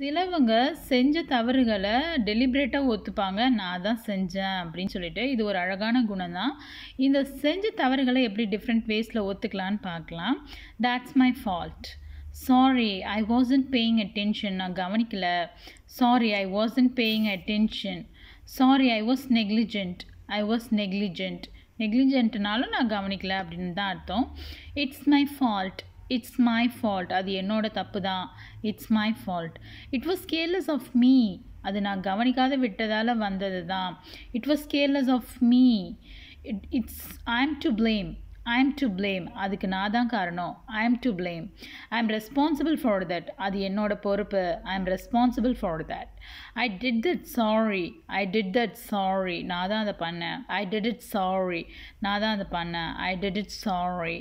சிலவங்க செஞ்ச தவறுகளை டெலிபரேட்டாக ஒத்துப்பாங்க நான் தான் செஞ்சேன் அப்படின்னு சொல்லிட்டு இது ஒரு அழகான குணம் தான் இந்த செஞ்ச தவறுகளை எப்படி டிஃப்ரெண்ட் வேஸில் ஒத்துக்கலான்னு பார்க்கலாம் that's my fault sorry I wasn't paying attention நான் கவனிக்கல sorry I wasn't paying attention sorry I was negligent I was negligent நெக்லிஜென்ட்னாலும் நான் கவனிக்கல அப்படின்னு தான் அர்த்தம் it's my fault it's my fault அது என்னோட தப்பு தான் it's my fault it was careless of me அது நான் கவனிக்காத விட்டதால் வந்தது தான் it was careless of me it it's I am to blame I am to blame அதுக்கு நான் தான் காரணம் I am to blame I am responsible for that அது என்னோட பொறுப்பு I am responsible for that I did that sorry I did that sorry நான் தான் அதை பண்ணேன் ஐ டிட் இட் சாரி நான் தான் அதை பண்ணேன் ஐ டிட் இட் சாரி